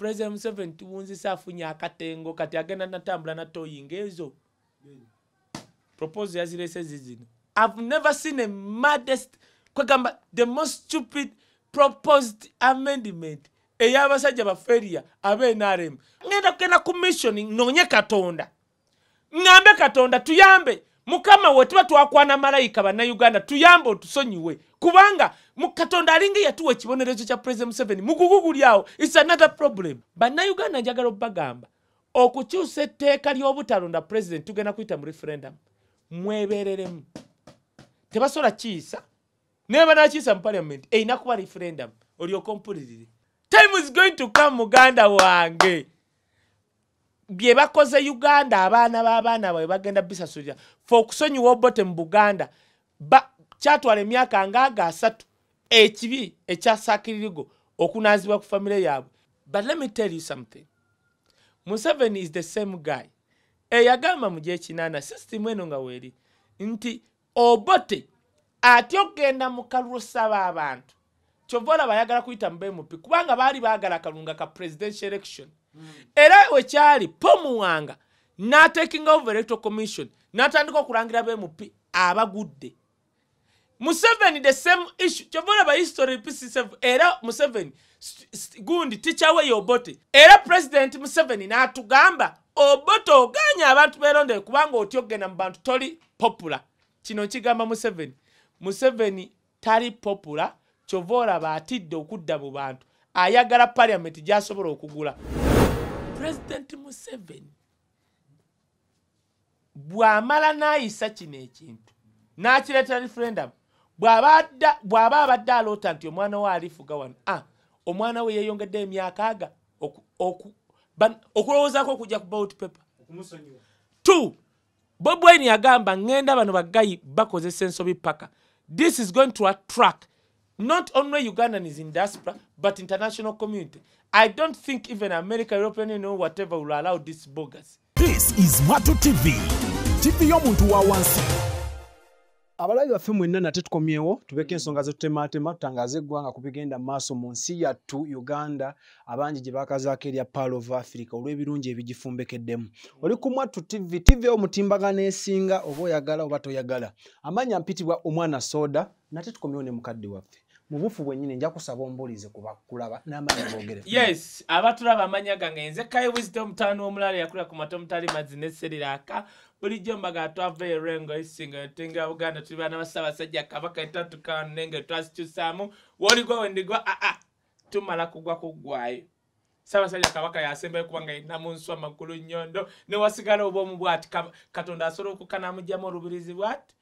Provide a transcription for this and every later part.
president museveni tuwunzisa afunye akatengo kati agenda natambula natoyinga ezo proposal yazirese zizino ive never seen a madest kwegamba the most stupid proposed amendment ey'abasajja bafeeriya abenrm ngenda kugenda ku missioni nonye katonda ŋambe katonda tuyambe mukama we tuba twakwana malayika bannayuganda tuyambe otusonyiwe kubanga katonda alinga yatuwa ekibonerezo kya president museveni mukugugulyawo its another problem bannayuganda njagala obbagamba okukyusa etteeka ly'obutalonda president tugenda kuyita mu referendum mwebereremu tebasobola kiisa naye banakiisa mu paliament erina kuba referendum olyoka ompulirire time is going to come muganda wange wa bye bakoze uganda abaana b'abaana bawe bagenda bisasulira fe okusonyiwa obote mu buganda kyatwala emyaka ngaaga asatu ekibi ekya sakiririgo okunazibwa ku famire yaabwe but let me tell you something museveni is the same guy eyagamba mu gyekinaana sisitimu eno nga weeri nti obote atya okgenda mu kalulu saba abantu kyova olaba ayagala kuyita mu bmp kubanga baali baagala akalunga ka presidential election era wekyali pomuwanga natakin of electoral commission natandika okulangira bmp abagudde museveni the same issue kyovaola bahistory pcsf era museveni gundi tikyawe yobote era president museveni natugamba obote oganye abantu belondere kubanga oti ogenda mu bantu toli popula kino kigamba museveni museveni tali popula kyova olaba atidde okudda mu bantu ayagala paliamenti gyasobola okugula pulezidenti museveni bw'amala n'ayisa kino ekintu n'akireetera referendum bw'aba abadde aloota nti omwana we alifuga wano a omwana we yeeyongedde emyaka aga okulowoozaako okujja ku bout paper t bob wayini yagamba ŋŋenda bano bagayi bakozesa ensobi paka this is going to attract not only ugandan is in diaspora but international community I don't think even America, European, you know, whatever will allow this bogus. This is Matu TV. TV Yomuntu Wawansi. abalabi baffe mwenna nate tukomyewo tubeka ensonga zetutematema tutangaza eggwanga kubigenda maaso mu nsi yattu uganda abangi gye bakazaako erya pal of africa olw'ebirungi ebigifumbekeddemu oli kumwattu tv tv omutimbagano esinga oba oyagala oba toyagala amanya mpitibwa omwana sooda nate tukomyewo ne mukadde waffe mubufu bwenyini nja kusaba ombulize kubakulaba namanyagogeres abatulaba amanyaga ngenze kai wisdom tano omulala yakula ku matomtali mazineseriraka bulijjo mbaga twava erengo isinga tinga buganda tuliba nabasabasajja kabaka etatu kanenge twasikyusaamu woligwawendigwa aa tumala kugwa kugwayo sabasajja kabaka yasembayo kubanga yinamu nswa magulu nyondo newasigala obwomu bwati katonda asobola okukanamujjamu olubirizi bwati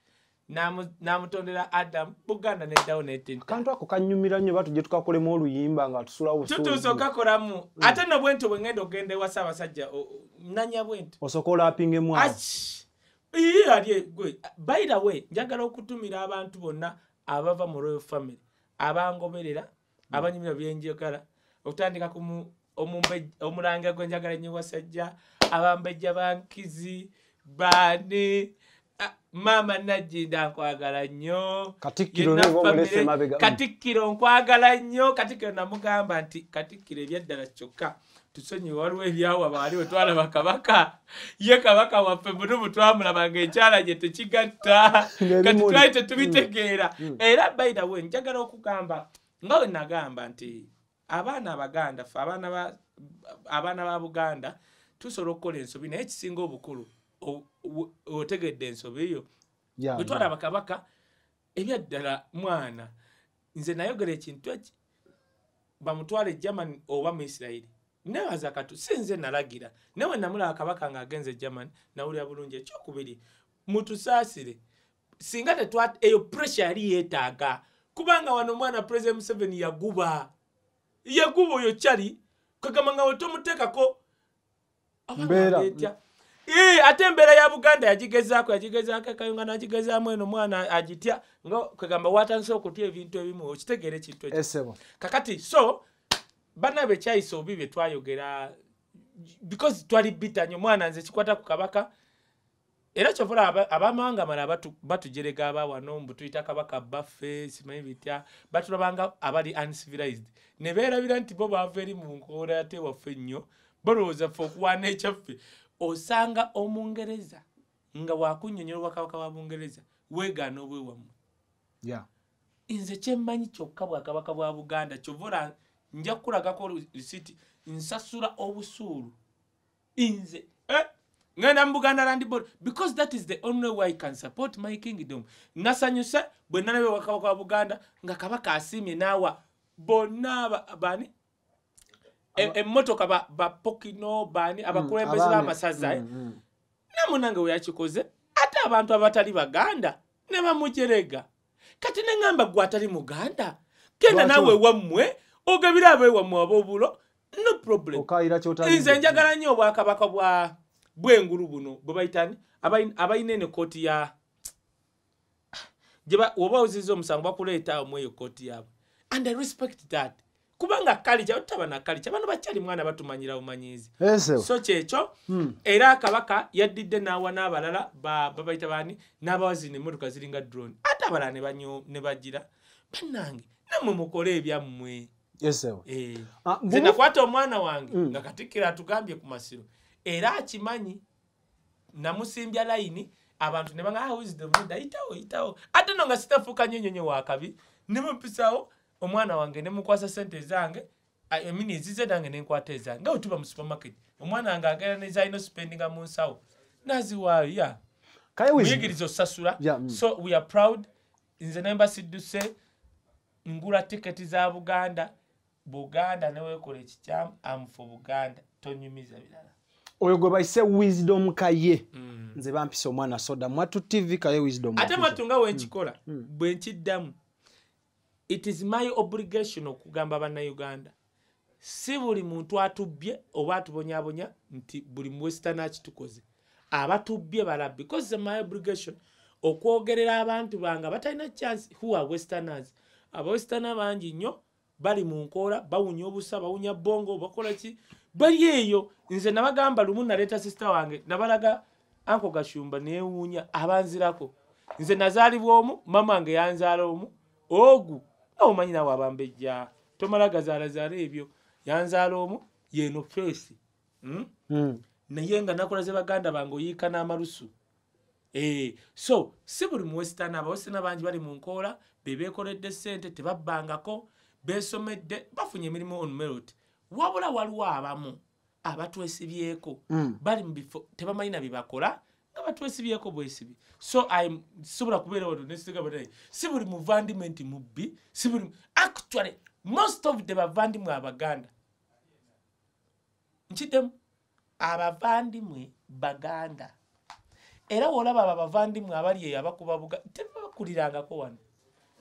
namutondera adamu buganda neddawo netintkantu ako kanyumira nnyo batu gye tukakolemu oluyimba nga tusulawotutuuse okakolamu mm. ate no bwentu bwengenda ogenda ewasa abasajja nanya bwentu osooka olapingemu ali bairawe njagala okutumira abantu bonna abava mu royal family abangoberera mm. abanyumira byenjagala okutandika omulanga gwenjagala enyowasajja abambejja bankizi bani Ah, maama najjinda nkwagala nnyo katikkiro nkwagala nnyo katikkiro namugamba nti katikkiro ebyaddala kyokka tusonyiwe waliwo ebyawabaali wetwalaba kabaka ye kabaka waffe munubu twamulabanga ekyala gye tekigatta kati twali tetubitegeera mm. mm. era bayira we njagala okugamba nga we nagamba nti abaana abaganda fe abaana ba buganda tusobola okukola ensobi naye kisinga obukulu otegedde ensobi yo bwetwala abakabaka ebya ddala mwana nze nayogera ekintu eki bamutwala egermani oba mu isirayiri nebaza kat si nze nalagira newe namulaba kabaka nga agenza egermani nawulira bulungi ekyokubiri mutusaasire singa eyo pressure yali yeetaaga kubanga wano omwana president museveni yaguba yaguba oyo kyali kagamba nga wetomuteekako abaaetya ate embeera ya buganda yagigezaako yagigezaako ekayunga nagigezaamu eno omwana agitya nga kwegamba watandise okutya ebintu ebimu okitegeera ekintu ekyo kakati so banabe kyayisa obi bye twayogera because twali bitanya omwana nze kikwata ku kabaka era kyovula abamawanga mala batujerega aba wano mbutuyita kabaka baffe simanyi bitya batulabanga abali uncivilized ne beerabira nti bo bava eri mu nkoola yate waffe nnyo balowooza ffe okuwaana ekyaffe osanga omungereza nga wakunyonyola obwakabaka bwa bungereza weegaana obwewamwe nze kyemmanyi kyokka bwakabaka bwa buganda kyovola nja kulagako lisiti nsasula obusuulu nze eh, ŋenda mu buganda land board because that is the only way i can support my kingdom nasanyuse bwenanabe wakabaka wa buganda nga kabaka asiimye naawa bonna bani E, emmotoka bapokino baani mm, abakulembeze bamasaza namunange eh? mm, mm. weyakikoze ate abantu abatali baganda ne bamujerega kati neŋamba gwe atali muganda genda naawe wammwe ogabire abeewammwe abobulo no problem nze njagala nnyo obwakabaka bwa bwenguru buno bwe bayitani abayina ene kooti ya oba oziza omusango bakuleeta omweyo kooti yaabwe and i respect that kubanga kalica otaba na kalica bano bakyali mwana batumanyira bumanyizi eh, so kyekyo hmm. era kabaka yaddidde n'awa n'abalala babayita ba, baani n'abawazi nemmotoka ziringa drone ate abalala ne bagira bannange nammwe mukole ebyammwe eh, ah, zenakwata omwana wange mm. nga katikkiro atugambye ku masiro era akimanyi namusimbya layini abantu ne bagaawo ah, ayitawo yitawo ate no nga sitafuuka nyonyonyo wakabi nemumpisawo omwana wange nemukwasa sente zange emini ezize nange nenkwata ezange nga wetuba mu supermarket omwana wange agenda nezalina osupendinga mu nsawo naziwaayo ya muyigiriza osasula mm. so weare proud nze nembasidduse ngula tiketi za buganda buganda newekola ekikyamu amufu buganda tonyumiza birala oyo gwe bayise wisdom kaye mm. nze bampisa omwana soda mwatu tv kaye wisdom ate matu nga wenkikola mm. bwenkiddamu it is my obligation okugamba bannayuganda si buli muntu atubye oba atubonyabonya nti buli muwesitana akitukoze abatubye balab because is my obligation okwogerera abantu bange batalina chance who are westerners abawesitana bangi nnyo bali mu nkoola bawunya obusa bawunya bongo bakola ki bali eyo nze nabagamba lumu naleeta sisita wange nabalaga anko gashumba neewuunya abanzirako nze nazaalibwa omu mama wange yanzaala omu ogu awo omanyi nawe abambejja tomala gazaalazaala ebyo yanzaala omu yeno feesi hmm? hmm. naye nga nakulaze baganda bange oyiika n'amalusu eh, so si buli muwesitaana abawesitaana bangi bali mu nkoola bebeekoledde sente tebabbangako besomedde bafunye emirimu onmerot wabula waliwo abamu abatwesibyeko hmm. bali mu bifo tebamanyi na bye bakola nga twesibyeko bwesibi so sobola kubeera wano nesiga banay si buli muvandiment mubbi si buli actually most of the bavandimwe abaganda nkiddemu abavandimwe baganda era woolaba abo abavandimwe abali eyo abakuba buga tebakulirangako wano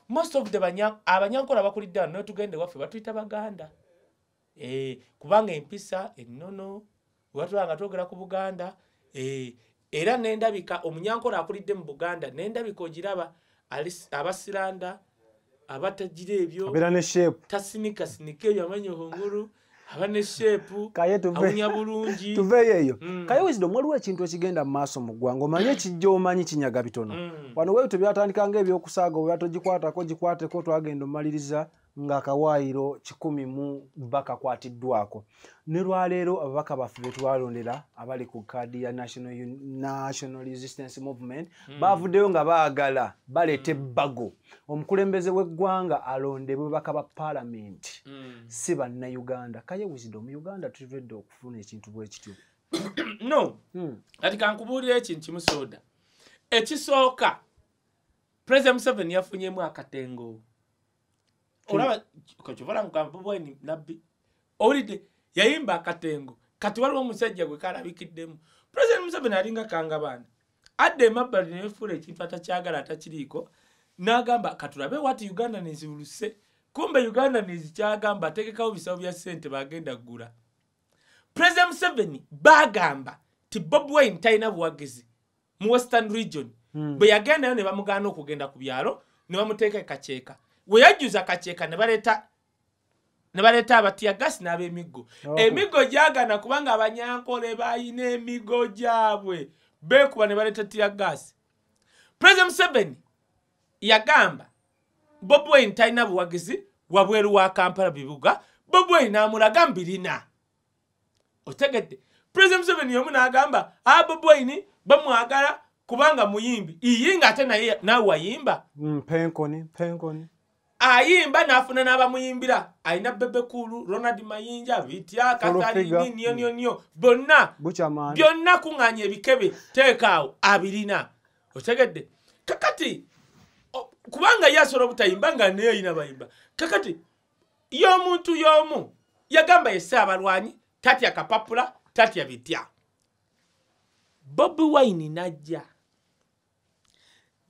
most of the abanyankola abakulidde wano netugende waffe batuyita baganda eh, kubanga empisa ennono webatulaba nga twogera ku buganda eh, era nendabika omunyankore akulidde mu buganda nendabika ogiraba abasiranda abatagira ebyotasinikasinika ebyo amanya honguru abaneshepuawunya bulungi tuveyoeyo hmm. kaye wisdom waliwo ekintu ekigenda mu maaso mu ggwanga omanye ekijja omanyi kinyaga bitono hmm. wano weyo tebyatandikanga ebyokusaaga obatogikwatako gikwateko twagenda omumaliriza ng'akawaayiro kikumi mu bakakwatiddwako nelwaleero ababaka baffe betwalondera abali ku kaadi ya national, national resistance movement mm. baavuddeyo nga baagala baleete ebbago mm. omukulembeze w'eggwanga alondebwe baka ba paalamenti mm. si bannayuganda kayewizidde omu uganda tutudde okufuna ekintu bwe kityo no hmm. kati mm. kankubuulira ekintu kimusooda ekisooka president museven yafunyemu akatengo olaba kyovala mukampabweni nabbi owulidde yayimba akatengo kati waliwo omusajja gwe kalabikiddemu pulezidenti musaveni alinga kanga baana adda emabbali nefuula ekintu atakyagala atakiriiko n'agamba katulabe wati uganda nezibuluse kumbe uganda nezikyagamba ategekawo bisabo bya ssente bagenda ggula pulezidenti museveni bagamba ti bob wayne talina buwagizi mu western region hmm. bwe yagendayo ne bamugaana okugenda ku byalo ne bamuteeka ekakyeeka weyajuza kakyeka nebaleta nebaleta abatiyagasi n'abemiggo emiggo gyagana kubanga abanyankole bayina emigo gyabwe bekuba nebaleta tiyagasi president seven yagamba bobi wayini talina buwagizi wabweru wa kampala bibuga bobi wayini n'amulaga mbirina otegedde president seven yomu n'agamba a ah, bobi wayini bamwagala kubanga muyimbi iyinga ate naye nawe wayimba mpenkoni mm, mpenkoni ayimba n'afuna n'abamuyimbira alina bebekulu ronald mayinja bitya katalini niyo niyo niyo bonna byonna kuŋŋaanya ebikebe teekaawo abirina otegedde kakati kubanga ye asobola obutayimba nga naye alina bayimba kakati y'omuntu y'omu yagamba yesse abalwanyi tatya kapapula tatya bitya bobi wine najja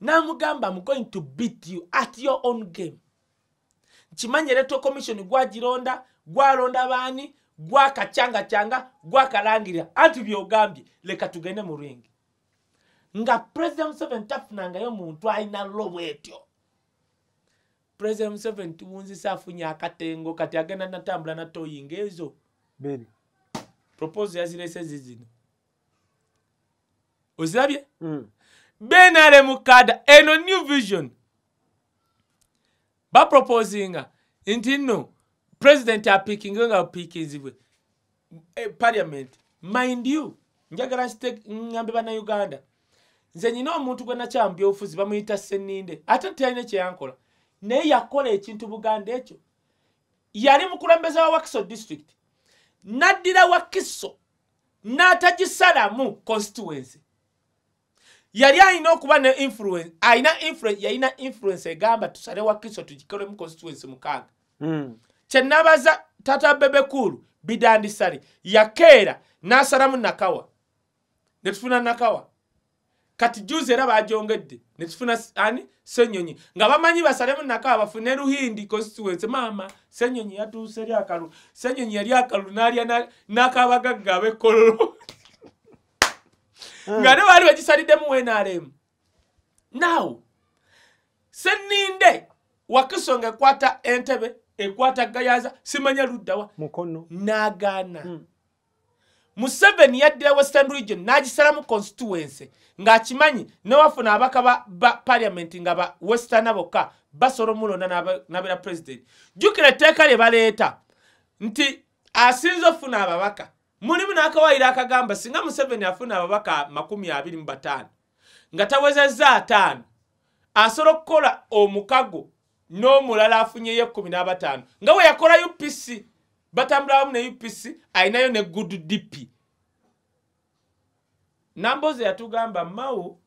n'amugamba mgoing to beat you at your own game kimanye leto commission gwagironda gwalonda baani gwakacyanga cyanga gwakalangirira anti byogambye leka tugende mu ringi nga president Museveni tafunangayo omuntu alina lobo etyo president Museveni tiwunzisa afunye akatengo kati agenda natambula natoyinga ezo proposal yazirese zizino ozirabye mm. benare mukada eno new vision bapropozinga nti nno pulezidenti apiikinge nga bupiikinzibwe e, parliament mind you njagala ngambe bannauganda nze nyina omuntu gwe nakyambyobufuzi bamuyita seninde ate ntiyalina kyeyankola naye yakola ekintu buganda ekyo yali mukulembeza wa wakiso district naddira wakiso n'atagisalamu constituency yali alina okuba ne influence alina influence yalina influence egamba tusale wakiso tugikole mu constituency mukaaga hmm. kyenabaza tata bebekulu bidandisali yakeera nasalamu nakawa netufuna nakawa kati juzi era bajongedde netufuna ani senyonyi nga bamanyi basalemu nakawa bafune ruhindi constituency maama senyonyi yatuuse ryakalulu senyonyi yali akalulu nalya nakabagagga abekololo Ah. nga ne baali bagisaliddemu nrm naw seninde wakiso nga ekwata entebe ekwata gayaza simanya luddawa nagaana hmm. museveni yaddira western region n'agisalamu constituency ng'akimanyi newafuna abaka ba paliament nga ba westerna bokka basobola omulonda nabeera president jukira etteeka lye baleeta nti asinze ofuna ababaka mulimu n'akawaire akagamba singa museveni afuna ababaka 25 nga tawezezza ataano asobola okukola omukago n'omulala afunyeyo 15 nga we yakola upc batambula wamu ne upc alinayo ne good dp namboozi yatugamba mawu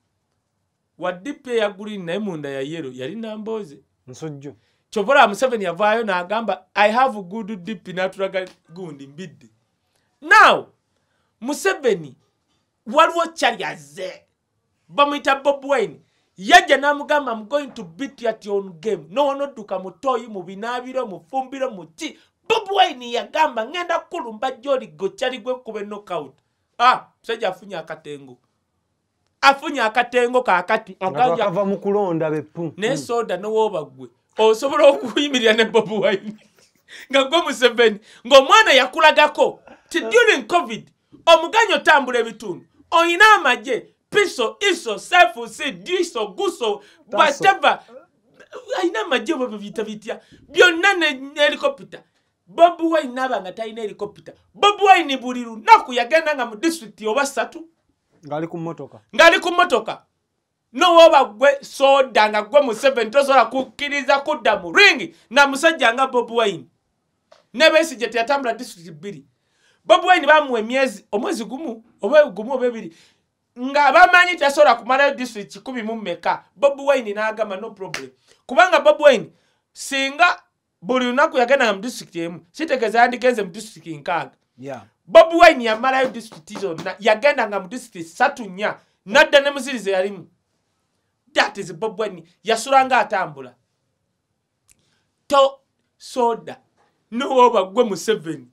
wa dp eya green naye munda ya yero yali namboozi nsujju kyobola museveni yavaayo n'agamba i have good dp n'atulaga gundi mbidde now museveni waliwo kyali azze bamuyita bob wine yajja n'amugamba mgoing to beat yation game nowonodduka mutoyi mu binaabiro mufumbiro mu ki bob wine yagamba ŋŋenda kukulumba gyoli gokyali gwekuba nokout ah, musajja afunye akatengo afunye akatengo kakati agaava mu kulonda bepu naye soda nowooba gwe osobola okuyimirira ne bob wine nga gwe museveni ng'omwana yakulagako ti during covid omuganya otambula ebitundu olina amagye piso iso sefu si diso guso bwateva alina amagye bwe byita bitya byonna nehelikopita bobi wine nabanga talina helikopita bobi wine buli lunaku yagenda nga mu district oba satu ngaali ku motoka nowooba gwe soda nga gwe mu seven tosobola kukkiriza kudda mu ringi namusajja nga bobi wine nebesi gye teyatambula district bbiri bobi wine bamuwa emyezi omwezi gumu oba gumu oba ebiri nga bamanyi tasobola kumalayo disitulikiti kikumi mu mmeka bobi wine n'agamba no problem kubanga bobi wine singa buli lunaku yagendanga mu disitulikiti emu sitegeeza yandigenze mu disitulikiti nkaaga bobi wine yamalayo disitulikiti zonna yagendanga mu disitulikiti ssatu nnya nadda ne muzirize yalimu that is bobi wine yasulanga atambula to soda n'owooba gwe mu seveni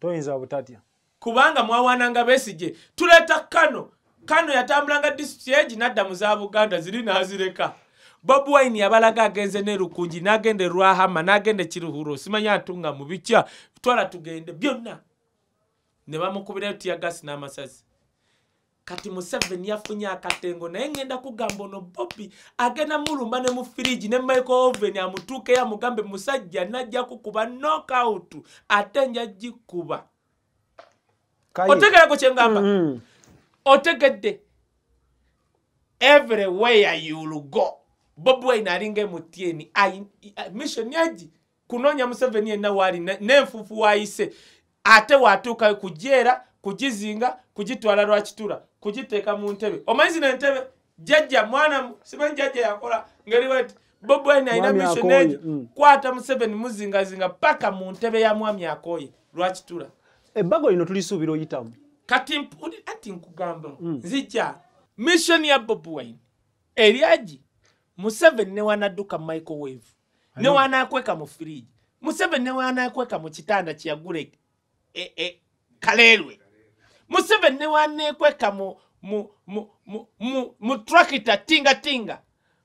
toyinza butatya kubanga mwawananga besige tuleta kano kano yatambulanga disitulikiti nadda mu za buganda ziri nazireka bob wine yabalaga agenze nerukungi nagende rwahama nagende kiruhuro simanya ntunga mubica twala tugende byonna nebamukubirayo tiagasi n'amasazi kati museveni yafunye akatengo naye ngenda kugamba ono bobi agenda mulumba ne mu firigi ne microoven amutuukeyo amugambe musajja najja kukuba nokout ate nja gikuba otegereko kyengamba mm-hmm. otegedde everywhere yulugo bobi waine alinga emutieni mission yagi kunonya museveni yenna waali n'enfufu ne waayise ate watuukayo kujeera kujizinga kugitwala lwakitula kugiteeka mu ntebe omanyi zino entebe jjajja mwana simanyi jjajja yakola ngeriwe nti bobwin alina missionegi mm. kwata museveni muzingazinga paka mu ntebe ya mwami akooye lwakitula ebbago lino tulisuubira oyitamu kati anti nkugamba mm. nzija missioni ya bobwin eryagi museveni newanadduka mu microwave newanakweka mu firigi museveni newanakweka mu kitanda kiyagule e, kalerwe museveni newanekweka mu mu mu mu mu tractor tinga tinga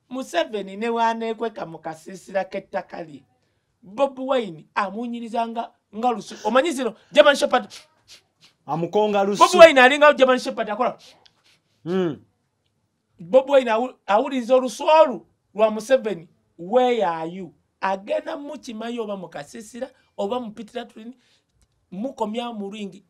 museveni newanekweka mu kasiisira k'ettaka lye bobi wine amuwunyiriza nga nga lusu omanyi zino german shepard amukonga lusu bobi wine alinga german shepard akola hmm. bobi wine awuliriza olusu olu lwa museveni where are you agenda mukimayo oba mu kasiisira oba mu peter tulini mukomya mu lwingi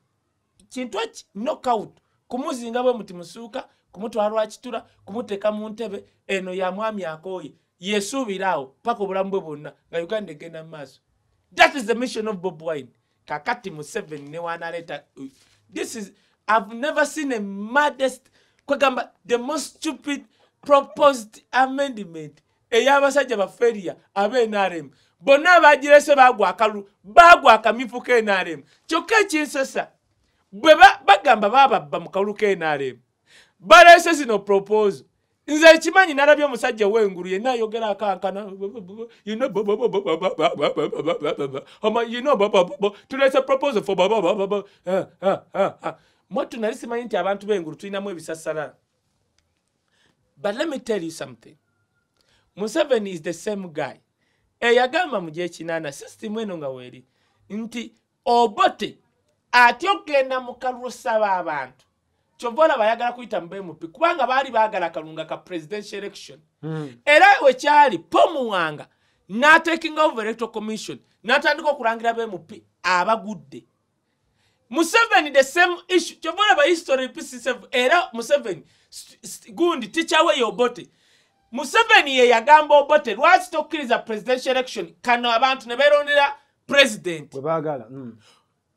kintu eki nokout kumuzinga bwe muti musuuka kumutwalwa kitula kumuteeka mu ntebe eno yamwami akooye yesuubiraawo paka obulamu bwe bwonna nga uganda egenda mu maaso that is the mission of bob wine kakati mu 7 ne wanaleeta this is ive never seen a madest kwegamba the most stupid proposed amendment ey'abasajja baferia aba nrm bonna bagirese bagwa akalulu bagwa akamifu ka e nrm kyokka ekinsesa bwe bagamba bababba mu kalulu knrm balese zino proposo nze ekimanyi nalabya omusajja wenguru yenna ayogera akankana tulese proposo fo mwattu nali simanyi nti abantu benguru tulinamu ebisasala but let me tell you something museveni is the same guy eyagamba mu gyekinaana systemu eno nga weeri nti obote ate okgenda mu kalulu saba abantu kyova olaba ayagala kuyita mu bmp kubanga baali baagala kalunga ka presidential election mm. era wekyali pomuwanga natakinga over electoral commission natandika okulangira bmp abagudde museveni the same issue kyova olaba history pisisevu era museveni gundi tikyaweyo obote museveni ye yagamba obote lwakitokkiriza presidential election kano abantu ne beerondera presidentiwebaagala mm.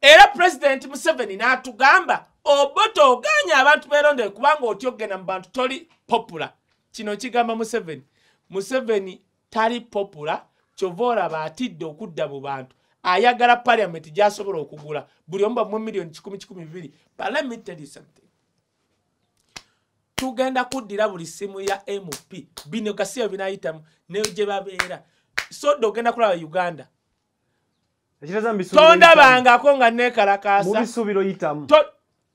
era president museveni n'atugamba oba toganya abantu beerondere kubanga oti ogenda mu bantu toli popula kino kigamba museveni museveni tali popula kyova olaba atidde okudda mu bantu ayagala paliamenti gy'asobola okugula buli omu bamu emiliyoni 1 tugenda kuddira buli simu ya mp bino gasiyo binayitamu ne gye babeera sodde ogenda kulaba uganda tondabangako nga nekalakasamubisubiroyitamu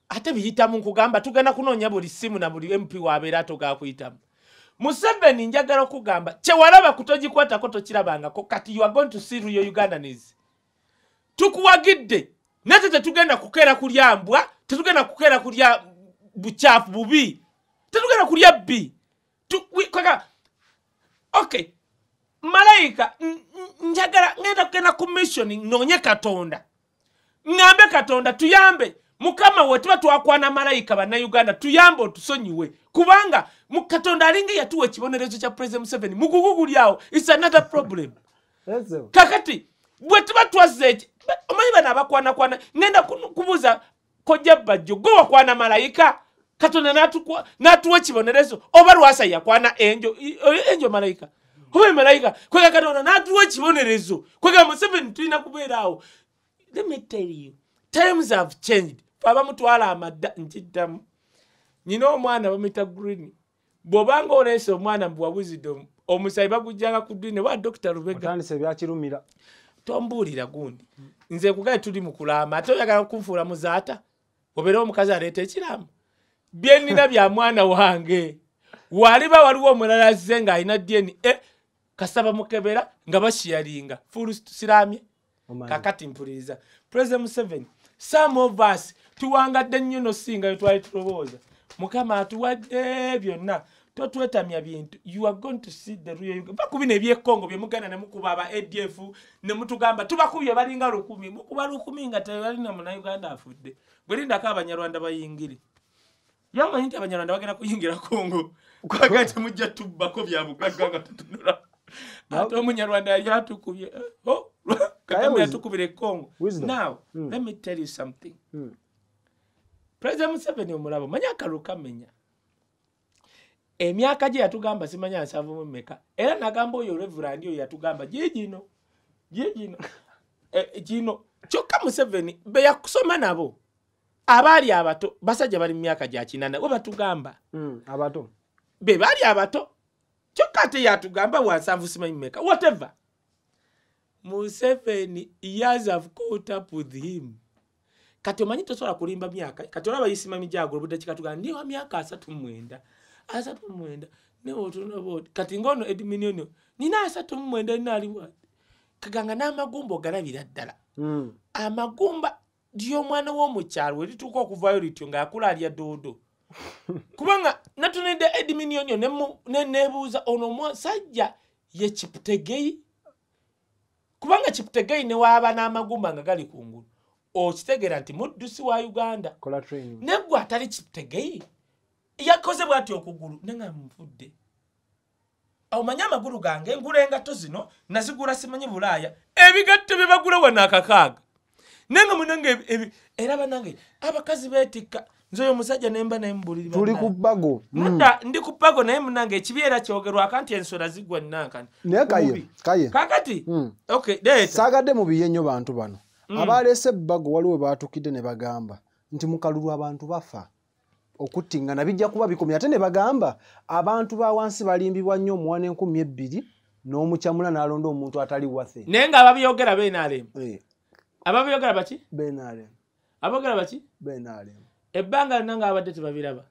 ate biyitamu nkugamba tugenda kunoonya buli simu na buli mp wabeera togakuyitamu museveni njagala okugamba kyewalaba kutogikwatako tokirabangako kati yagontosiruyo ugandanes tukuwagidde nate tetugenda kukeera kulya mbwa tetugenda kukeera kulya bukyafu bubi tetugenda kulya bbi okay malayika njagala ŋenda kugenda ku missioni nonye katonda ŋambe katonda tuyambe mukama we tuba twakwana malayika bannayuganda tuyambe otusonyiwe kubanga katonda alinga yatuwa ekibonerezo kya puresi museveni mukugugulyawo its another problem kakati bwe tuba twazza eki omanyi bana abakwanakwana ŋenda kubuuza kojja bajjo gwe wakwana malayika katonda natuwa ekibonerezo oba lwasa yakwana enjo enjo malayika kuba emalayika kwega katonda natuwa ekibonerezo kwega museveni tulina kuberawo times have changed abamutwala amadda nkiddamu nyina omwana bamuita green bwobanga oleese omwana mbuwabuzidde omusayi bagujjanga ku dini wa dokita lubegaebyakirumira tombuulira gundi nze kugae tuli mukulama ate oyagala kunfuula muzaata obeere omukazi aleeta ekiramu byenina bya mwana wange waliba waliwo omulala zze ngaalina dini eh? kasaba mukebera nga bashiyalinga fulu siramye oh kakati mpuliriza pureze museveni some of us tuwangadde nnyo nosinga yetwali tulowooza mukama atuwadde byonna totwetamya bintu you are going to see the real bakubi nebyekongo byemugenda nemukuba aba adf nemutugamba tubakubye balinga lukumi mukuba lukumi nga tebalina munauganda afudde gwelindako abanyarwanda bayingire yamanyi nti abanyarwanda bagenda kuyingira kongo kwaga temujja tubbako byabugagga nga tutunulao ate omunyarwanda yali atukubye eh, oh, kagame yatukubira ekongo now mm. let me tell you something mm. president museveni omulaba omanye akalulu kamenya emyaka gye yatugamba simanya nsanvu mumeka era nagamba oyo olevulandi oyo yatugamba gigino gigino e, eh, gino kyokka museveni beyakusoma nabo abaali abato basajja bali mu myaka gya kinana we batugamba mm, abato be baali abato Choka te ya tugamba wansambu simanyimeka. Whatever. Museveni, years have caught up with him. Kato manjito sora kulimba miaka. Kato raba isima mijagu. Buda chikatuga. Niwa miaka asatu mwenda. Asatu mwenda. Ne otuna vod. Katingono edminionio. Nina asatu mwenda inaliwa. Kaganga na magumbo gana vidadala. Mm. Amagumba. Diyo mwana womu charwe. Lituko kufayori tionga. Akula alia dodo. kubanga natunedde ediminionyo nebuuza ono omusajja ye kiputegeyi kubanga kiputegeyi newaba n'amagumba nga gali kungulu okitegeera nti muddusi wa uganda negwe atali kiputegeyi yakoze bwati okugulu nenga nvudde omanye amagulu gange engula engato zino nazigula simanyi bulaaya ebigatto bye bagula wano akakaaga nenga munange era banange abakazi betikka nze oyo omusajja nemba naye mubulirituli ku bago mm. nadda ndi ku bago naye munange ekibeera kyogerwako nti ensola ziggwa nnankani naye kaye kaye kakati mm. saagadde mubiye nnyo bantu bano mm. abaleese ebbago waliwo we baatukidde ne bagamba nti mukalulu abantu bafa okuttingana bijja kuba bikomya ate ne bagamba abantu ba wansi balimbibwa nnyo omuwana enkumi ebbiri n'omukyamula n'alonda omuntu atali wathe naye nga ababyogera benarem eh. ababyogera baki benarem ababyogera baki benarem ebbanga lina ngaabadde tebabiraba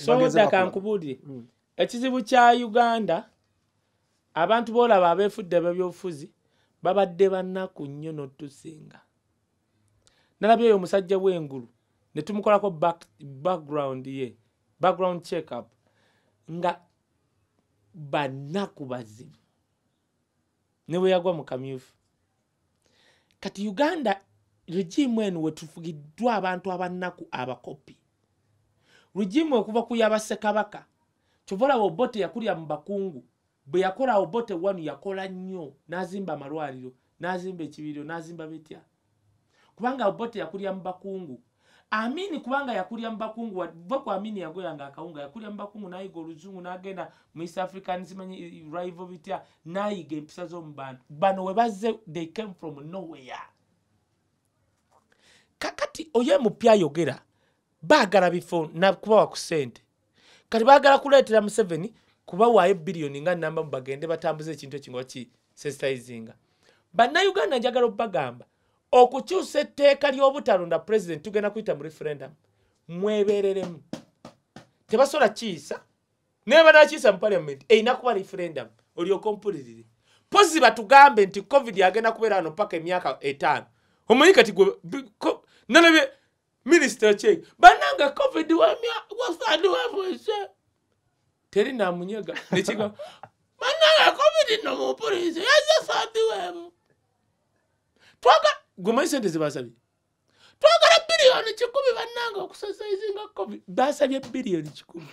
sodaka nkubuulire hmm. ekizibu kya uganda abantu boolaba abeefudde ababyobufuzi babadde bannaku nnyo n'otusinga nalabye oyo omusajja w'engulu ne tumukolako background ye background check up nga bannaku bazibu ne bwe yagwa mu kamyufu kati uganda regimu eno wetufugiddwa abantu abannaku abakopi regimu okuva ku yabasekabaka kyovaolaba obote yakulya mu bakungu bwe yakola obote wanu yakola nnyo n'azimba amalwaliro n'azimba ekibiriro n'azimba bitya kubanga obote yakulya mu bakungu amini kubanga yakulya mu bakungu va ku amini yagoyanga akawunga yakulya mu bakungu n'ayiga oluzungu n'agenda mu east africa nzimanyi rival bitya n'ayiga empisa z'omu bantu bano we bazze they came from nowhere kakati oyo mp ayogera bagala bifo nakubawa ku sente kati bagala kuleetera museveni kubawaayo biliyoni nga namba mubagende batambuza ekintu ekyo nga bakisensitizinga bannayuganda njagala obbagamba okukyusa etteeka ly'obutalonda purezident tugenda kuyita mu referendum mwebereremu tebasobola kiyisa naye banakiyisa mu paliament erina kuba referendum olyoka ompulirire pozi batugambe nti covid agenda kubeera ano paka emyaka etaano omanyi kati nalabye minisita kyeg bannanga covid wasandiwefuse teri namunyega nekiga bannanga covid no mupurinsi yazasandiwemu twaga gwemanyi sente zibasabye twagala biliyoni kikumi bannanga okusesaizinga covid basabye biliyoni kikumi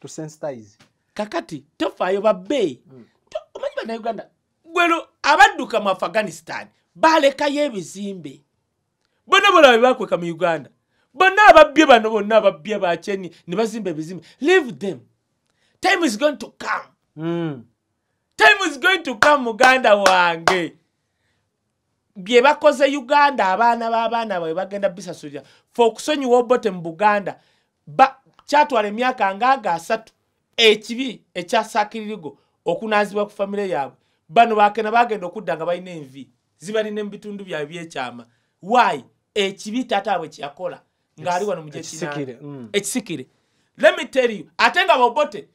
tusensitize kakati tofayo babeeyi hmm. omanyi bannauganda gwelo abadduka mu afghanistan balekayo ebizimbe mm. bonna bolaba bebakweka mu uganda bonna ababbye bano bonna ababbye bakyeni ne bazimba ebizimbe leave them time is going to come mm. time is going to come muganda wange bye bakoze uganda abaana b'abaana bawe bagenda bisasulira fe okusonyiwa obote mu buganda kyatwala emyaka ngaaga asatu ekibi ekyasaakiririgo okunaazibwa ku famire yaabwe bano bakena bagenda okudda nga balina envi zibalina mu bitundu byabwe byekyama wayi ekibi taata abwe kyeyakola ngaali wano muekisikire mm. lemiteriyo ate nga obote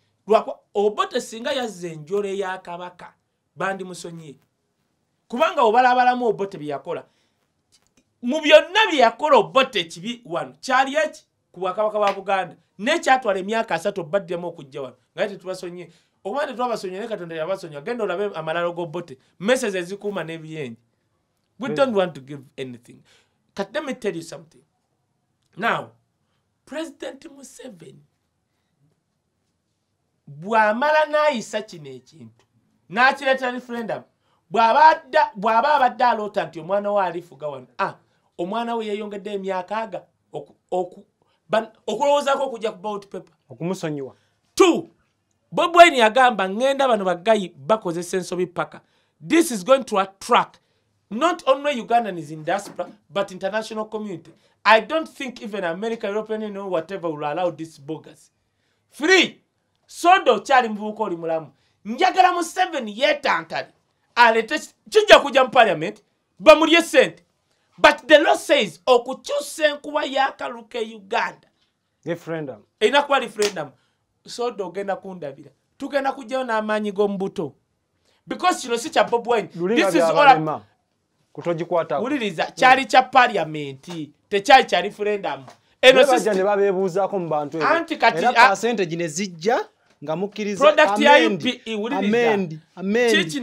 obote singa yazza enjole ya kabaka bandimusonyie kubanga obalabalamu obote byeyakola mu byonna byeyakola obote ekibi wano kyali eki ku bwakabaka bwa buganda nekyatwala emyaka asatu obaddemu okujja wano nga tetubasonyie okuba tetwabasonyi ne katonda yabasonyi agenda olabe amalalo gobote messeze ezikuuma n'ebiyenje we don't want to give anything But let me tell you something. Now, President Museveni, bwamala naayisa kino ekintu n'akireeta referendum bwaba abadde aloota nti omwana we alifuga wano ah, omwana we yeeyongeddeyo emyaka aga okulowoozaako okujja ku bout paper okumusonyiwa t bobwini yagamba ŋŋenda bano bagayi bakozesa ensobi paka this is going to attract not only Ugandan is in diaspora, but international community. I don't think even America, European Union, whatever will allow these bogus. Free! Sodo chari mvuko li mulamu. Njagala mu seven yet antari. Alete, chuja kuja parliament, bamurye sent. But the law says, okuchuse nkuwa yaka luke Uganda. Referendum. E inakuwa referendum. Sodo gena kunda vila. Tugena kuja na amanyi gombuto. Because chino sicha Bob Wayne. Lulinga this is all kutogikwatawuliriza kyali kya paliamenti tekyali kyali frendamu enebabebuuzako mubantu anti kati sente gine zijja nga mukkirizakikino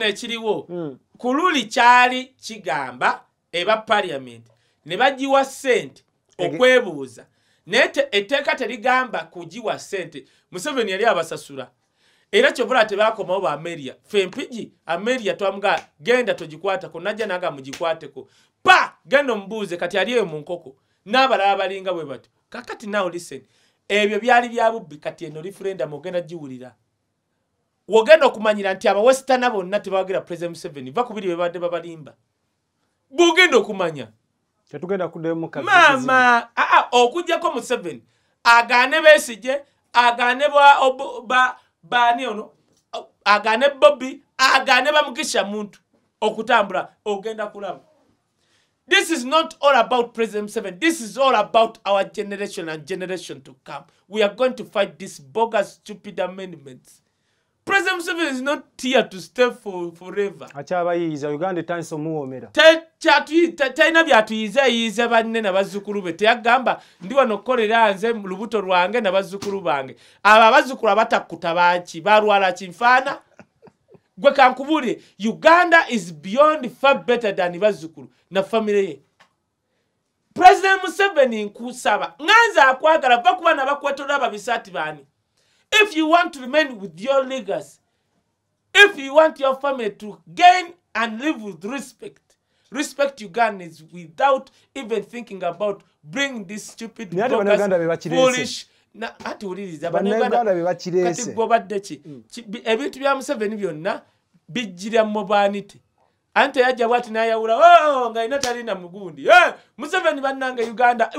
e, ekiriwo hmm. ku luli kyali kigamba eba paliamenti ne bagiwa sente okwebuuza naye eteeka terigamba kugiwa sente museveni yali abasasula era kyobula tebakomawo ba ameria fe mpiji ameria twamuga genda togikwatako najja naga mugikwateko pa genda omubuuze kati ali eyo mu nkoko n'abalala balinga bwe batyo kakati now listen ebyo byali bya bubbi kati eno lifrenda mugenda giwulira wogenda okumanyira nti abawesitana bonna tebawagira president museveni va kubiri bwe badde babalimba bugenda okumanya maama okugjako museveni agaane besije agaane ba, obo, ba bani ono agane bobi agane bamugisha muntu okutambula ogenda kulaba this is not all about president 7 this is all about our generation and generation to come we are going to fight this bogus stupid amendments president museveni is not here to stay for forever akyabayiiyiza uganda etandise omuwoomera kyalina byatuyize eyiize banne nabazzukulu be teyagamba ndi wano okukolera nze lubuto lwange nabazzukulu bange abo abazzukulu abatakkuta baki balwala kinfaana gwe kankubuulire uganda is beyond far better than bazzukulu na famire ye president museveni nkusaba nganze akwagala va kubana bakwetolera babisaati baani If you want to remain with your legacy, if you want your family to gain and live with respect, respect Ugandans without even thinking about bringing this stupid, bogus, foolish. Ati, what is it? Ebintu bya Museveni byonna bijjira mu bubaani ti. anti yajjabw ati nayawula oh, nga yina talina mugundi eh, museveni bannanga uganda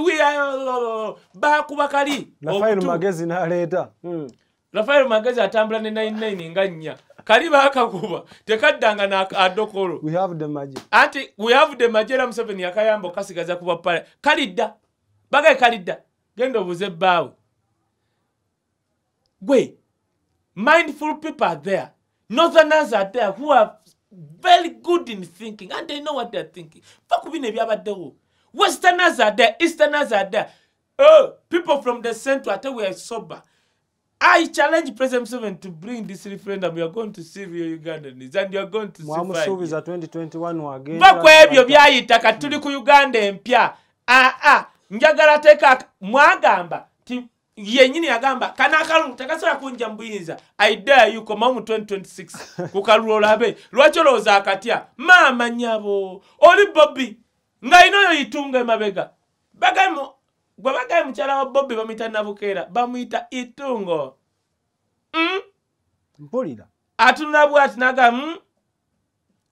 bakuba kali magezi naleeta hmm. rafael magezi atambula ne 99 nga nnya kali bakakuba tekaddanga adokolo anti wehavde maje era museveni akayamba okasigaza kuba pala kalidda bagae kalidda genda obuze ebbaawe gwe mindful people are there northerners are there who are very good in thinking and they know what they're thinking. Fuck we never have a do. Westerners are there, Easterners are there. Oh, people from the center, I tell we are sober. I challenge President Seven to bring this referendum. You are going to save your Ugandans and you are going to Mwamu survive. Mwamu is a 2021 again. Fuck where you are, you are Uganda and Pia. Ah, ah. Njagala teka mwagamba. Ti yenyini yagamba kana akalulu takasobola kunja mubuyinza aidea yuko mamu 2026 kukalulu olabe lwaki olowooza akatya maama nyabo oli bobi ngaina oyo itunga emabega gwe bagaye mukyala wa bobi bamuyita nabukeera bamuyita itungo hmm? mpulira atunula bwati nagamu hmm?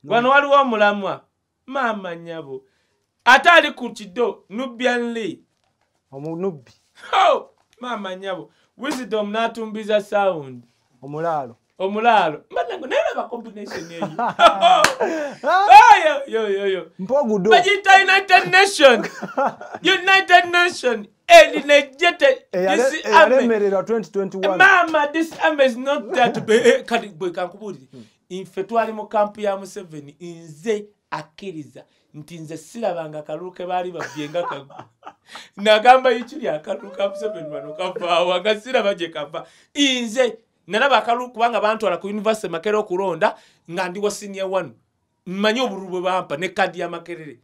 wano waliwo omulamwa maama nyabo ate ali ku kiddo nubian lee omunubbi oh! maama nyabo wisdom natumbiza sound omulaalo omulaalo mbanango nayeraba combination eyoyoyoyo mpogudo bagiyita united nation united nation erinejetemamaaakankubuulire eh, eh, hmm. ife twali mu kampu ya museveni nze akkiriza nti nze sirabanga akalulu ke baali babyenga kaggwe nagamba yikiri akalulu ka museveni bano kavaawo nga siraba gye kava nze nalaba akalulu kubanga bantwala ku univesity makerere okulonda nga ndi wasinia wanu mmanyi obululu bwe bampa ne kadi ya makerere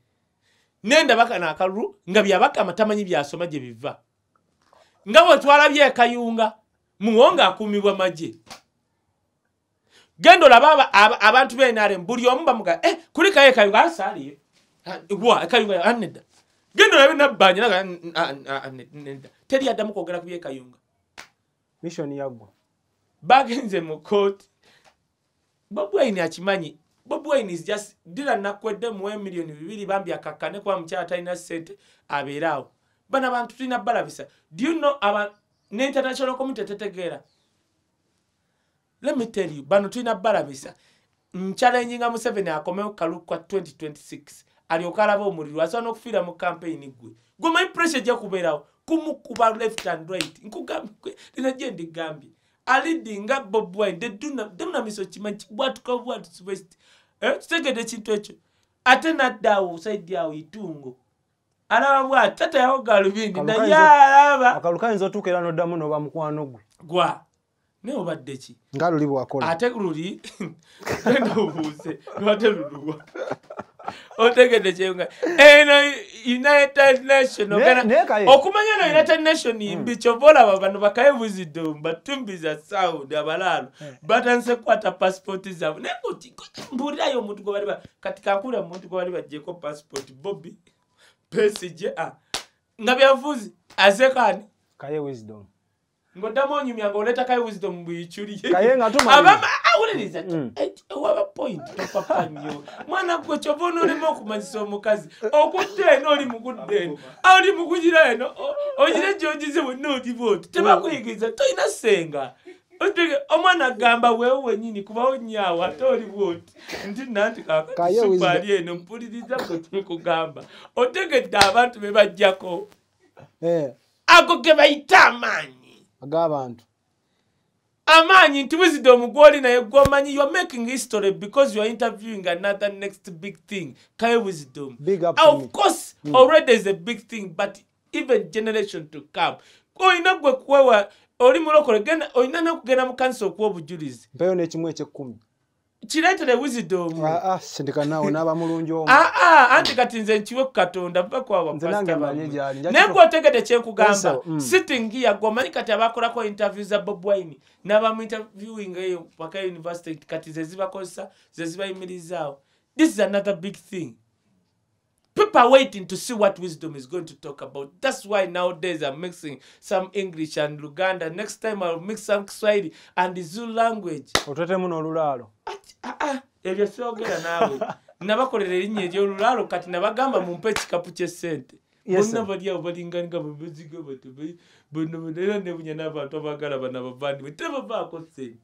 nendabaka naakalulu nga byabakama tamanyi byasoma gye biva nga bwe twalabye ekayunga muwo nga akuumibwa magye genda olaba abantu benarem buli omu bamugaa eh, kulikayo ekayunga asaaliyo ah, gwa kayunga anedda genda olabe nabba anje naga anedda teri addamu kwogera ku byekayunga missioni yaggwa bagenze mu kooti bobwaini akimanyi bobwaini is just dira nakwedde mu emiliyoni bibiri bambi akakkane kuba mukyala talina ssente abeere awo bana bantu tulina balabisa do you know aba ne international community tetegeera letme tell you bano tulina balabisa nkyala enyinga museveni akomeo kalukwa 2026 alyoke alaba omuliro asa nokufiira mu kampeyini gwe gwemanyi pressure ejja kubeerawo kumukuba left and right nkugambe linajje ndigambye alidinga bobwine dedemunamiso kimanyi kibwatuka bwatusvest eh, kitegedde ekintu ekyo ate naddaawo osaidi awo itungo alaba bwati tata yawo galubindi naye alaba akalukayinza otuuka era noddamu noba mukwano gwe gwa naye obadde ki nga luli bwakola ate luli ndobuuse lwate luluwa otegeeze kyeyunga eno united nation ogana okumanya no hmm. united nation imbi hmm. kyova olaba bano bakaebuzidde mbatumbiza saudi abalaalo hmm. batandise kukwata passipooti zaabwe naye ngoti mbuulirayo omuntu gwe bali ba kati kankuulira muntu gwe bali bajjeko passipooti bobi pesije a nga byanfuuzi aze kani kaye wisdom ngaoddamu onyumyanga oleeta kaye wisdom mubwikyuliye abama awuliriza mm. eh, ewaba point papa nyo mwana gwe kyova onoolema okumanyisa omukazi okutta eno oli mukudda eno oli mukugira eno ogire gyogize wenna ogiba oti tebakuyigiriza mm. tolina senga omwana agamba weewo wenyini kubawo nyaawo ate oli bwoti nti nanti kakasupaali eno mpuliriza bwekikugamba otegedde abantu be bajjako eh. ago ge bayita amaanyi agabantu amaanyi nti wisid omugwoli naye gwomanyi youare making history because youare interviewing another next big thing kaye wisdom of course mm. already is a big thing but even generation to come oyina gwe kuwewa oli mulokole oyina nokugenda mu kanisa okuwa obujulizi mpeyo nekimu ekyekkumi kiretere wisidomu ah, ah, sindika nawe naba mulungi omu ah, anti kati nze nkiwe ku katonda ve kwawanaye gwotegede kyekugamba sitting ya gwomanyi kati abakolako interview za bob wine n'abamuinterviewing eyo paka university kati zezibakozesa zezibayimirizaawo this is another big thing people are waiting to see what wisdom is going to talk about. That's why nowadays I'm mixing some English and Luganda. Next time I'll mix some Swahili and the Zulu language. Ototemu no lulalo. Ah, ah. Ebyo si ogera nawe. Nabakolera linye ejo lulalo kati nabagamba mumpe kikapu kye sente. Yes. Bonna bali abo bali nganga bezigo batube. Bonna bonna ne bunya nabantu abagala bana bavandi. Tebe bako sente.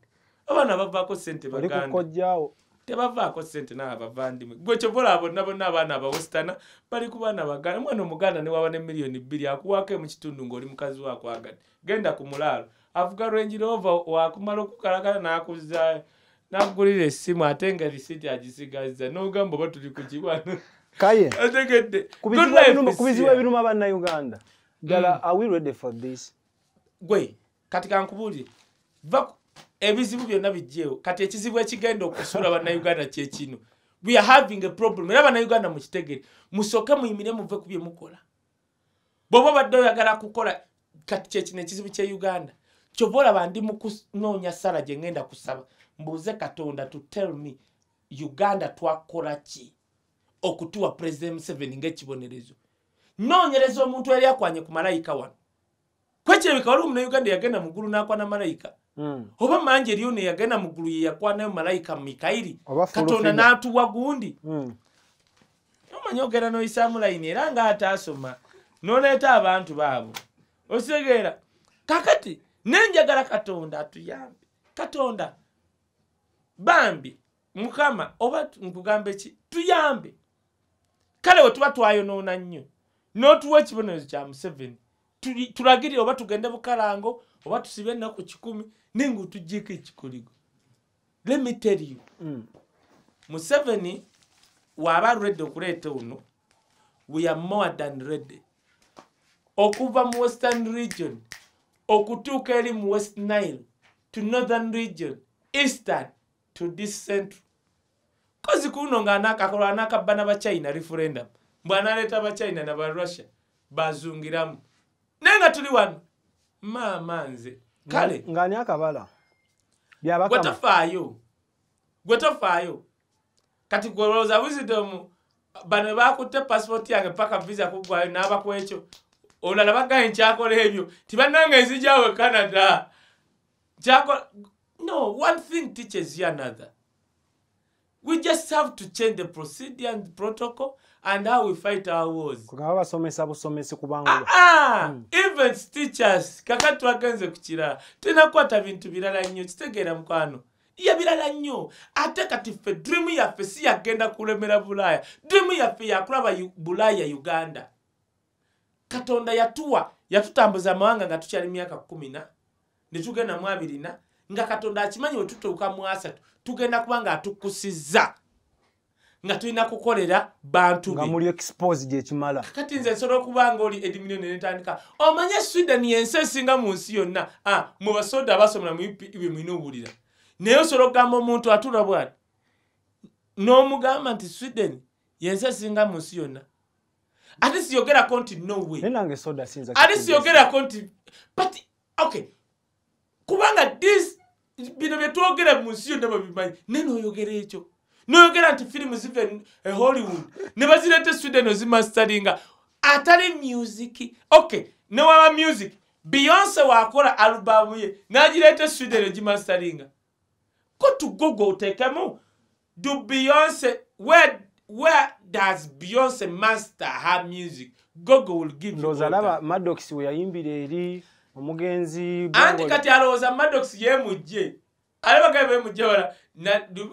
Abana bavako sente baganda. Bali kokojawo. tebavaako sente naawe abavandimwe gwe kyobola bonna bonna abaana abawesitana bali ku baana bagana mwana omuganda newaba ne miliyoni bbiri akuwaako emu kitundu ng'oli mukazi waakwagadde genda ku mulaalo avuga lwenjirova wakumala okukalagala n'akuza nakugulira essimu ate nga risiti agisigaza n'ogamba oba tuli ku kiwano kaye otegedde ku bizibu ebiruma bannauganda ddala mm. awirwedde for this gwe kati kankubuulire vaku ebizibu byonna bijjewo kati ekizibu ekigenda okusuula bannayuganda kyekino era bannayuganda mukitegere musooke muyimire muve ku byemukola bweoba badde oyagala kukola kati kyekino ekizibu kyeuganda kyoba olaba ndi mukunoonya sala gye ngenda kusaba mbuuze katonda to tell me uganda twakola ki okutuwa president museveni ngaekibonerezo noonyereza omuntu eyali akwanye ku malayika wano kwekyebikawaliwo munauganda yagenda mugulu nakwa na malayika mm. oba manje eriyo neyagenda muggulu yeyakwanayo malayika mikairi katonda natuwa gundi mm. omanyi ogenda noyisamulaini era nga ataasoma noleeta abantu baabo osegeera kakati nenjagala katonda atuyambe katonda bambi mukama oba nkugamba eki tuyambe kale wetuba twayonoona nnyo notuwa ekibonerezo kya museveni tulagirire oba tugende bukalango oba tusibe enaku kikumi ninga tugiiko ekikoligo lemiteryo mm. museveni waaba redi okuleeta uno weamoe than redi okuva mu western region okutuuka eri mu west nile to northern region eastern to this central kozi kuuno nga anakakola anakabba nabachina referendum mbw analeeta abachina nabarussia bazungiramu naye nga tuli wano maama nze kale ngani akabala gwetofaayo gwetofaayo kati gwelooza wisidom bano bakutte pasipoti yange paka visa kugwayo n'abakwekyo olala bagaye nkyakola ebyo tibannanga ezijawe canada no one thing teaches you another we just have to change the procedure and the protocol and how we fight our wars. Kukawa basomesa busomesi kubangula. Ah, ah! Mm. even teachers kakati wakenze kuchira. Tena kwata bintu birala nnyo kitegera mkwano. Iya birala nnyo. Ate kati fe dream ya fe si yagenda kulemera bulaya. Dream ya fe ya kulaba bulaya Uganda. Katonda yatua yatutambuza mawanga nga tuchali miaka 10 na ne tugenda mwabirina nga katonda akimanyi otutuka mwasa tugenda kubanga atukusiza. nga tulina kukolera bantu kati nze nsobola okuba nga oli edimilion netandika omanye sweden yensi esinga mu nsi yonna ah, mu basoda abasomera mubye mulina obuwulira naye osobola okugamba omuntu atula bwati n'omugamba nti sweden yensi esinga mu nsi yonna ate siyogerako nti nowayate siyogerako nti but ok kubanga this bino byetwogera mu nsi yonna bwebimanyi nenoyogera ekyo noyogera nti firimu ziva e-, e hollywood ne bazireta sweden ozimasteringa atali music okay newaba music beyonce wakola alubamu ye nagireta sweden ogimasteringa ko tugogo otekemu do beyonce where, where does beyonce master her music lozalaba maddox weyayimbira eri omugenzi andi kati alowooza maddox yemujje alabagabemujola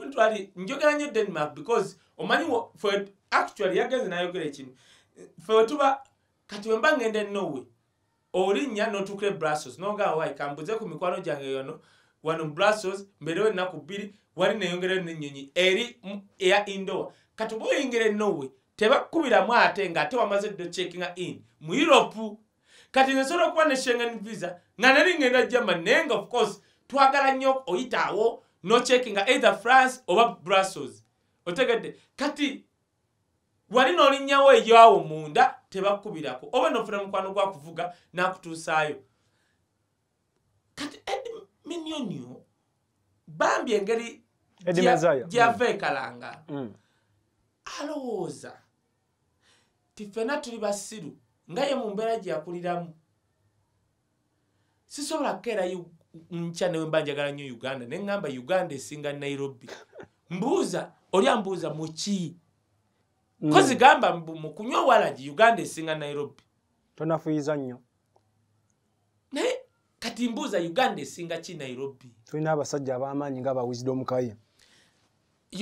ntwali njogera nyo denmark because omanyi fe actually yagenze nayogera ekintu fewetuba kati wemba ngende nowe olinya notukire brussels nogawai kambuze ku mikwano gyange yono wano brussels mbeerewo ennaku bbiri wali neyongereo nenyonyi eri eya indoa kati oba oyingira enowe tebakkubiramu ate ngaate wamaze do checkinga in mu europe kati nesobola okuba ne shengen visa nga neringenda germany naye nga of course twagala nnyo oyitaawo nokyekinga either france oba brussels otegedde kati wali nolinyawo eyawo munda tebakkubirako oba nofuna mukwano gwakuvuga nakutuusaayo kati ed eh, minionio bambi engeri mm. gyava ekalanga mm. alowooza tifena tuli basiru nga ye mu mbeera gyeyakuliramu sisobola kukeerayo nkya newe mba njagala nnyo uganda naye ŋŋamba uganda esinga nairobi mbuuza oli ambuuza muki hmm. kozi gamba mu kunywa walagi uganda esinga nairobi tonafuyiza nnyo naye kati mbuuza uganda esinga ki nairobi tulina abasajja abamaanyi nga abawizidomukaye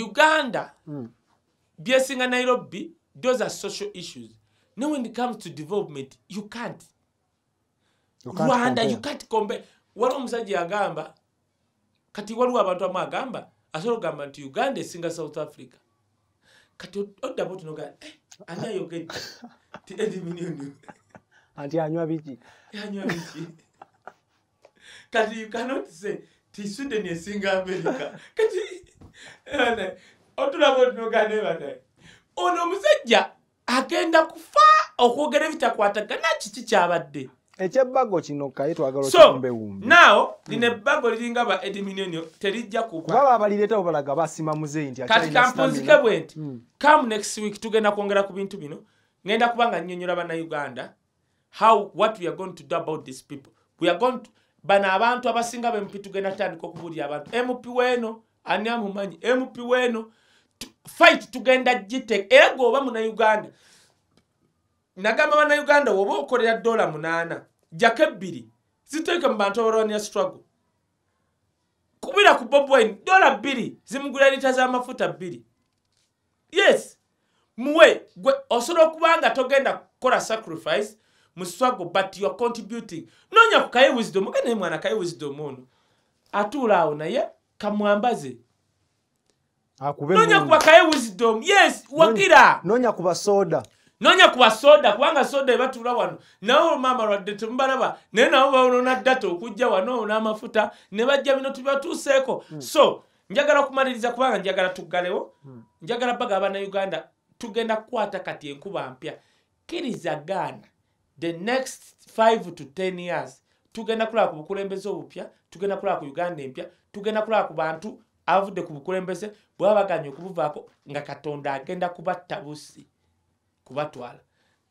uganda hmm. byesinga nairobi those are social issues ne when it comes to development you can't rwanda you can't compare waliwo omusajja agamba kati waliwo abantu amu agamba asobola okugamba nti uganda esinga south africa kati oddaba otinoganaanayogeddeanywabikiatiyoanotsudan eh, esinga amerikaotulabaotinoganaa ono omusajja agenda kufa okwogera ebitakwatagana kiki kyabadde ekyebago kino kaye twagala okmbewumbe naw lino ebago liringa ba ediminionio terijja kukubaba abalireetawo balaga basima muzeyi nti kati kampunzike bwe nti hmm. come next week tugenda kwongera ku bintu bino ngenda kubanga nnyonyola bannauganda how what weare going to do about this people weaegoint bano abantu abasinga bemp tugenda tutandika okubuulira abantu mp weno ani amumanyi mp weno fight tugenda giteka era gweoba munauganda nagamba bannauganda woba okolera dola munaana jaka ebbiri ziteeke mu bantu abalwanira struggle kubira ku bob wine dola bbiri zimugula lita z'amafuta bbiri yes muwe gwe osobola okuba nga togenda kukola sacrifice mu struggle but youare contributing noonya ku kaye wisdom ogenda ye mwana kaye wisdom ono atuula awo naye kamwambaze nonya kuba kaye wisdom yes wagira nonya kuba soda noonya kuba soda kubanga soda ebatula wano nawe olumama lwadde temubalaba naye nawo baonona data okujja wano n'amafuta ne bajja bino tubatuuseeko hmm. so njagala okumaliriza kubanga njagala tuggalewo hmm. njagala baga abanauganda tugenda kukwata kati enkuba mpya kiriza gaana the next 5 to 10 years tugenda kulaba ku bukulembeze obupya tugenda kulaba ku uganda empya tugenda kulaba ku bantu abavudde ku bukulembeze bwe babaganya okubuvaako nga katonda agenda kubattabusi kubatwala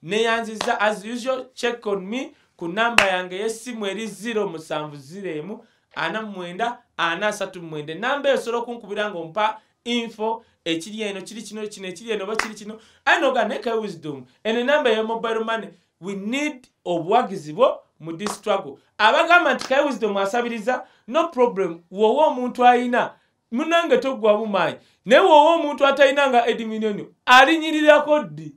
neyanziza as usual check on me ku namba yange yesimu eri 0 musanvu 0 emu ana mwenda ana asatu mwende namba eyo osobola okunkubira ngaompa info ekiri eno kiri kino kino ekiri eno oba kiri kino anoganeka wisdom en enamba eyo mobile money we need obuwagizi bwo mu distruggle abagamba nti kai wisdom asabiriza no problem woowa omuntu ayina munange toggwamu maanyi naye woowa omuntu atalina nga edimini onio alinyirirako ddi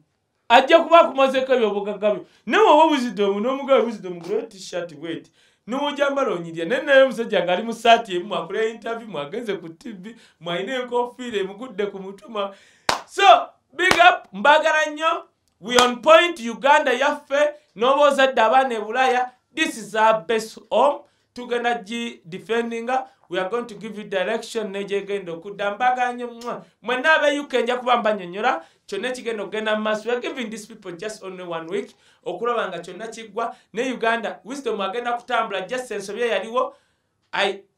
ajja kuba akumazeko ebyobugagabyo newewa obuzidomu n'omugabe buzidomu gretishat bweti nowojambala onyirya naye naye omusajja nga ali musaati emu mwakula intervie mwagenze ku tv mwalina enkofiira emugudde ku mutuma so big up mbagala nnyo we on point uganda yaffe n'oba ozadde abaana ebulaya this is our best home tugenda gi defendinga we are going to give you direction negyegenda okudda mbaganye mwa mwena abeyuka enja kuba mbanyonyola kyonna ekigenda okugenda mu maaso weare giving this people just only one week okulaba nga kyonna kiggwa ne uganda wisdom agenda kutambula just ensobi eyaliwo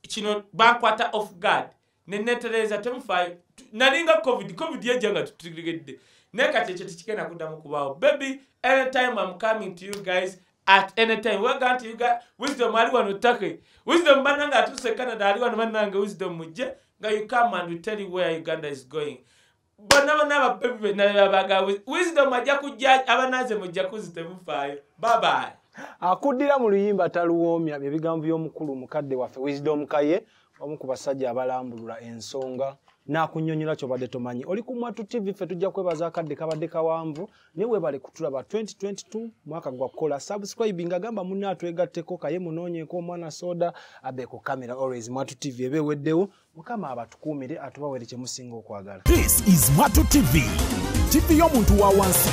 kino bankwata off guard nenetereza temufayo nalinga covid covid yeja nga tutirigedde naye kati ekyo tekigenda kuddamu kubaawo baby anytime am coming to you guys at any time wega nti uga wisdom ali wano take wisdom bana nga tuse canada ali wano bana nga wisdom muje nga you come and you tell you where uganda is going bana bana ba baby na ba ga wisdom aja kujja abanaze mujja kuzite bye bye akudira mu luyimba taluwomya bibigambo byo mukulu mukadde wafe wisdom kaye omukubasajja abalambulula ensonga nakunyonyola kyobadde tomanyi oli kumwatu tv ffe tujja kwebaza akadde kabadde kawanvu naye webale kutulaba 2022 mwaka gwa kukola subscribe nga gamba muna atwegatteko kaye munoonyeeko omwana soda abeeko kamera always mwatu tv eba eweddewo mukama abatukuumire atubawere kyemusinga okwagala this is mwatu tv tv y'omuntu wa wansi